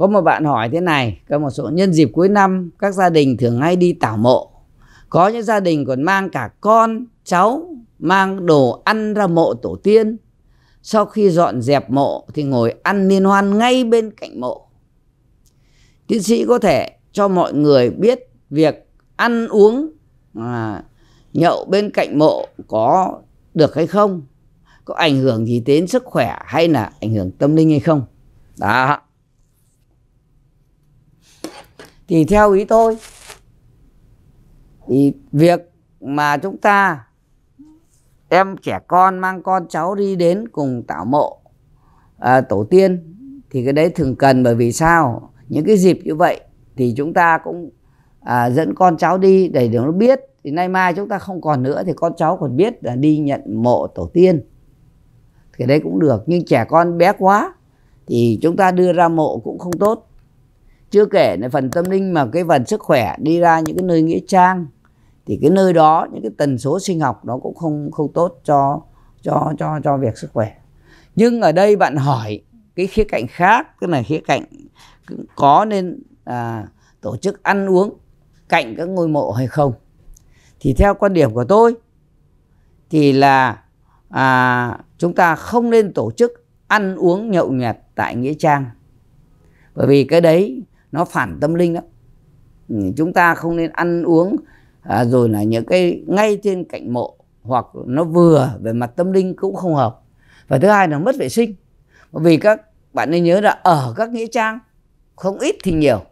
có một bạn hỏi thế này có một số nhân dịp cuối năm các gia đình thường hay đi tảo mộ có những gia đình còn mang cả con cháu mang đồ ăn ra mộ tổ tiên sau khi dọn dẹp mộ thì ngồi ăn liên hoan ngay bên cạnh mộ tiến sĩ có thể cho mọi người biết việc ăn uống à, nhậu bên cạnh mộ có được hay không có ảnh hưởng gì đến sức khỏe hay là ảnh hưởng tâm linh hay không đó thì theo ý tôi thì việc mà chúng ta em trẻ con mang con cháu đi đến cùng tạo mộ à, tổ tiên thì cái đấy thường cần bởi vì sao những cái dịp như vậy thì chúng ta cũng à, dẫn con cháu đi để điều nó biết thì nay mai chúng ta không còn nữa thì con cháu còn biết là đi nhận mộ tổ tiên thì đấy cũng được nhưng trẻ con bé quá thì chúng ta đưa ra mộ cũng không tốt chưa kể là phần tâm linh mà cái phần sức khỏe đi ra những cái nơi nghĩa trang thì cái nơi đó những cái tần số sinh học nó cũng không không tốt cho cho cho cho việc sức khỏe nhưng ở đây bạn hỏi cái khía cạnh khác tức là khía cạnh có nên à, tổ chức ăn uống cạnh các ngôi mộ hay không thì theo quan điểm của tôi thì là à, chúng ta không nên tổ chức ăn uống nhậu nhẹt tại nghĩa trang bởi vì cái đấy nó phản tâm linh đó ừ, chúng ta không nên ăn uống à, rồi là những cái ngay trên cạnh mộ hoặc nó vừa về mặt tâm linh cũng không hợp và thứ hai là mất vệ sinh bởi vì các bạn nên nhớ là ở các nghĩa trang không ít thì nhiều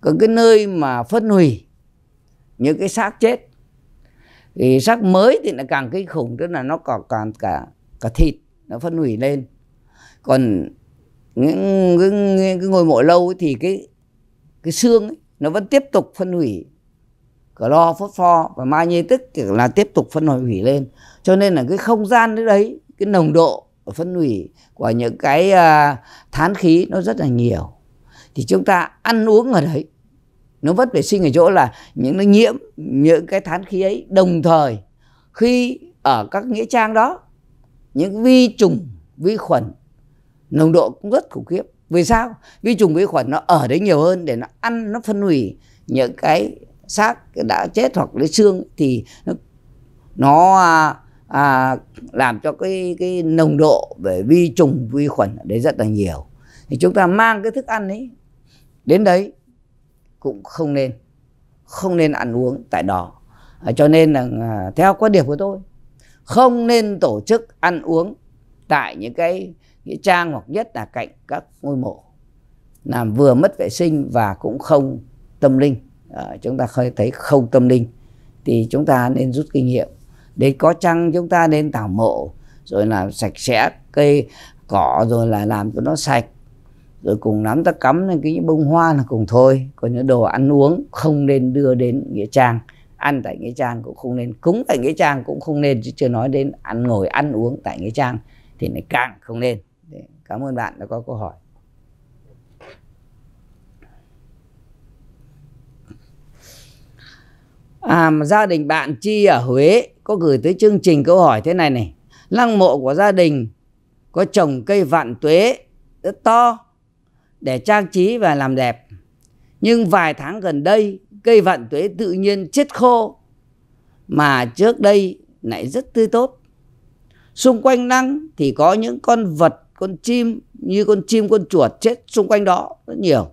còn cái nơi mà phân hủy những cái xác chết thì xác mới thì lại càng kinh khủng tức là nó còn cả cả thịt nó phân hủy lên còn những cái, cái ngôi mộ lâu ấy thì cái cái xương ấy, nó vẫn tiếp tục phân hủy clo phốt pho và magie tức là tiếp tục phân hủy lên cho nên là cái không gian đấy cái nồng độ phân hủy của những cái uh, thán khí nó rất là nhiều thì chúng ta ăn uống ở đấy nó vẫn vệ sinh ở chỗ là những nó nhiễm những cái thán khí ấy đồng thời khi ở các nghĩa trang đó những vi trùng vi khuẩn nồng độ cũng rất khủng khiếp vì sao vi trùng vi khuẩn nó ở đấy nhiều hơn để nó ăn nó phân hủy những cái xác đã chết hoặc lấy xương thì nó, nó à, à, làm cho cái cái nồng độ về vi trùng vi khuẩn ở đấy rất là nhiều thì chúng ta mang cái thức ăn ấy đến đấy cũng không nên không nên ăn uống tại đó à, cho nên là à, theo quan điểm của tôi không nên tổ chức ăn uống tại những cái nghĩa trang hoặc nhất là cạnh các ngôi mộ làm vừa mất vệ sinh và cũng không tâm linh à, chúng ta hơi thấy không tâm linh thì chúng ta nên rút kinh nghiệm để có chăng chúng ta nên tạo mộ rồi làm sạch sẽ cây cỏ rồi là làm cho nó sạch rồi cùng lắm ta cắm lên cái những bông hoa là cùng thôi còn những đồ ăn uống không nên đưa đến nghĩa trang ăn tại nghĩa trang cũng không nên cúng tại nghĩa trang cũng không nên chứ chưa nói đến ăn ngồi ăn uống tại nghĩa trang thì lại càng không nên Cảm ơn bạn đã có câu hỏi. À, gia đình bạn Chi ở Huế có gửi tới chương trình câu hỏi thế này này. Lăng mộ của gia đình có trồng cây vạn tuế rất to để trang trí và làm đẹp. Nhưng vài tháng gần đây cây vạn tuế tự nhiên chết khô mà trước đây lại rất tươi tốt. Xung quanh lăng thì có những con vật con chim như con chim con chuột chết xung quanh đó rất nhiều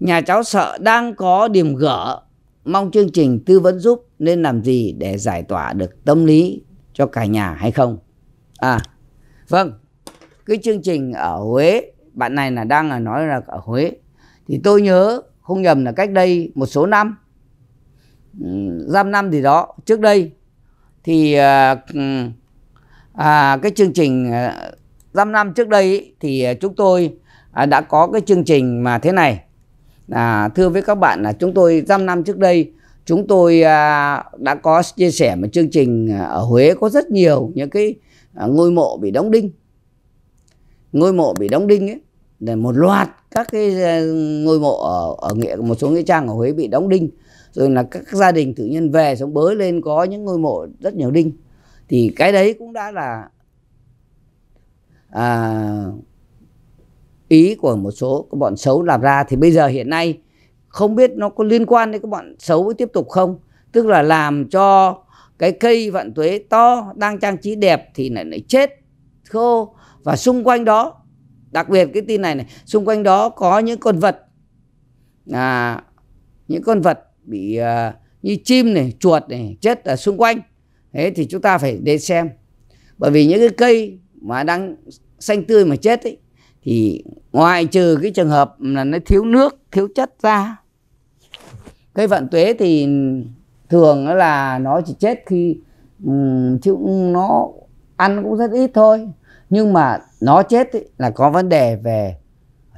nhà cháu sợ đang có điểm gỡ mong chương trình tư vấn giúp nên làm gì để giải tỏa được tâm lý cho cả nhà hay không à vâng cái chương trình ở huế bạn này là đang là nói là ở huế thì tôi nhớ không nhầm là cách đây một số năm giam năm gì đó trước đây thì à, à, cái chương trình à, 5 năm trước đây thì à, chúng tôi à, đã có cái chương trình mà thế này. À, thưa với các bạn là chúng tôi 5 năm trước đây chúng tôi à, đã có chia sẻ một chương trình ở Huế có rất nhiều những cái ngôi mộ bị đóng đinh. Ngôi mộ bị đóng đinh ấy là một loạt các cái ngôi mộ ở, ở nghĩa một số nghĩa trang ở Huế bị đóng đinh rồi là các gia đình tự nhân về sống bới lên có những ngôi mộ rất nhiều đinh thì cái đấy cũng đã là à, ý của một số các bọn xấu làm ra thì bây giờ hiện nay không biết nó có liên quan đến các bọn xấu tiếp tục không tức là làm cho cái cây vạn tuế to đang trang trí đẹp thì lại lại chết khô và xung quanh đó đặc biệt cái tin này này xung quanh đó có những con vật à, những con vật bị à, như chim này chuột này chết ở xung quanh thế thì chúng ta phải đến xem bởi vì những cái cây mà đang xanh tươi mà chết ấy thì ngoài trừ cái trường hợp là nó thiếu nước thiếu chất ra cây vạn tuế thì thường là nó chỉ chết khi um, chứ nó ăn cũng rất ít thôi nhưng mà nó chết ấy, là có vấn đề về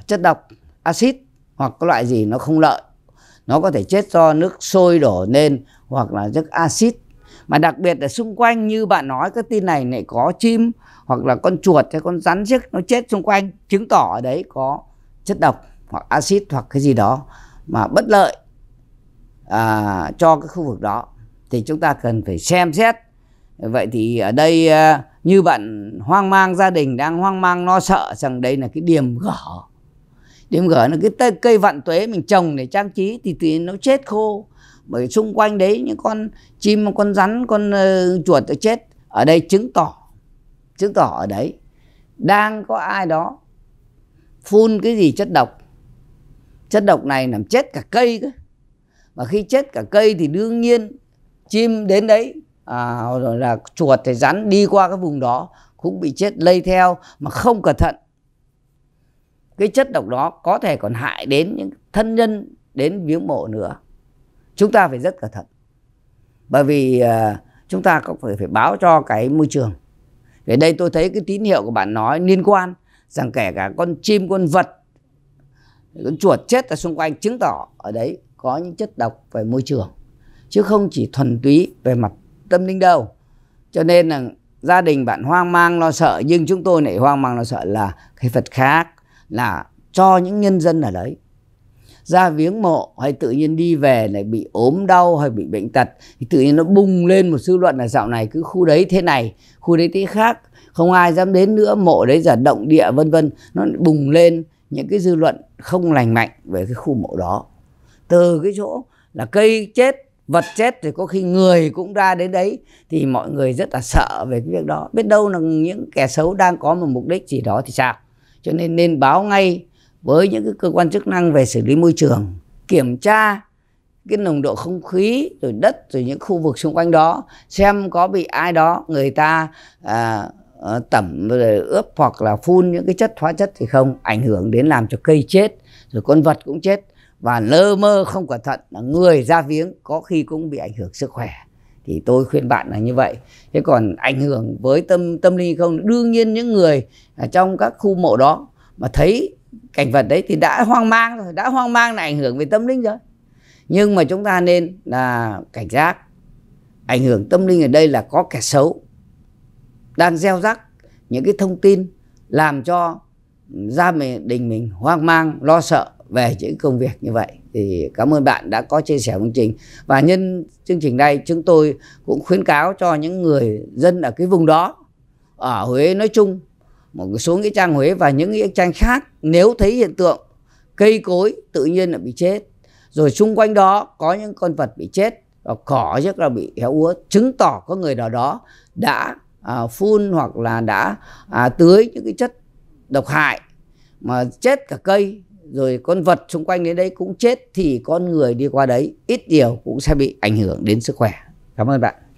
chất độc axit hoặc cái loại gì nó không lợi nó có thể chết do nước sôi đổ lên hoặc là chất axit mà đặc biệt là xung quanh như bạn nói cái tin này lại có chim hoặc là con chuột hay con rắn giết nó chết xung quanh chứng tỏ ở đấy có chất độc hoặc axit hoặc cái gì đó mà bất lợi à, cho cái khu vực đó thì chúng ta cần phải xem xét vậy thì ở đây à, như bạn hoang mang gia đình đang hoang mang lo sợ rằng đây là cái điểm gở điểm gở là cái cây vạn tuế mình trồng để trang trí thì tự nhiên nó chết khô bởi xung quanh đấy những con chim con rắn con uh, chuột chết ở đây chứng tỏ chứng tỏ ở đấy đang có ai đó phun cái gì chất độc chất độc này làm chết cả cây cơ mà khi chết cả cây thì đương nhiên chim đến đấy à, rồi là chuột thì rắn đi qua cái vùng đó cũng bị chết lây theo mà không cẩn thận cái chất độc đó có thể còn hại đến những thân nhân đến viếng mộ nữa chúng ta phải rất cẩn thận bởi vì uh, chúng ta cũng phải phải báo cho cái môi trường ở đây tôi thấy cái tín hiệu của bạn nói liên quan rằng kể cả con chim, con vật, con chuột chết ở xung quanh chứng tỏ ở đấy có những chất độc về môi trường. Chứ không chỉ thuần túy về mặt tâm linh đâu. Cho nên là gia đình bạn hoang mang lo sợ nhưng chúng tôi lại hoang mang lo sợ là cái vật khác là cho những nhân dân ở đấy ra viếng mộ hay tự nhiên đi về lại bị ốm đau hay bị bệnh tật thì tự nhiên nó bung lên một dư luận là dạo này cứ khu đấy thế này khu đấy thế khác không ai dám đến nữa mộ đấy giờ động địa vân vân nó bùng lên những cái dư luận không lành mạnh về cái khu mộ đó từ cái chỗ là cây chết vật chết thì có khi người cũng ra đến đấy thì mọi người rất là sợ về cái việc đó biết đâu là những kẻ xấu đang có một mục đích gì đó thì sao cho nên nên báo ngay với những cái cơ quan chức năng về xử lý môi trường kiểm tra cái nồng độ không khí rồi đất rồi những khu vực xung quanh đó xem có bị ai đó người ta à, ờ, tẩm rồi ướp hoặc là phun những cái chất hóa chất thì không ảnh hưởng đến làm cho cây chết rồi con vật cũng chết và lơ mơ không cẩn thận là người ra viếng có khi cũng bị ảnh hưởng sức khỏe thì tôi khuyên bạn là như vậy thế còn ảnh hưởng với tâm tâm linh không đương nhiên những người trong các khu mộ đó mà thấy cảnh vật đấy thì đã hoang mang rồi đã hoang mang là ảnh hưởng về tâm linh rồi nhưng mà chúng ta nên là cảnh giác ảnh hưởng tâm linh ở đây là có kẻ xấu đang gieo rắc những cái thông tin làm cho gia đình mình hoang mang lo sợ về những công việc như vậy thì cảm ơn bạn đã có chia sẻ chương trình và nhân chương trình này chúng tôi cũng khuyến cáo cho những người dân ở cái vùng đó ở Huế nói chung một số nghĩa trang Huế và những nghĩa trang khác nếu thấy hiện tượng cây cối tự nhiên là bị chết rồi xung quanh đó có những con vật bị chết và cỏ rất là bị héo úa chứng tỏ có người nào đó đã à, phun hoặc là đã à, tưới những cái chất độc hại mà chết cả cây rồi con vật xung quanh đến đây cũng chết thì con người đi qua đấy ít nhiều cũng sẽ bị ảnh hưởng đến sức khỏe cảm ơn bạn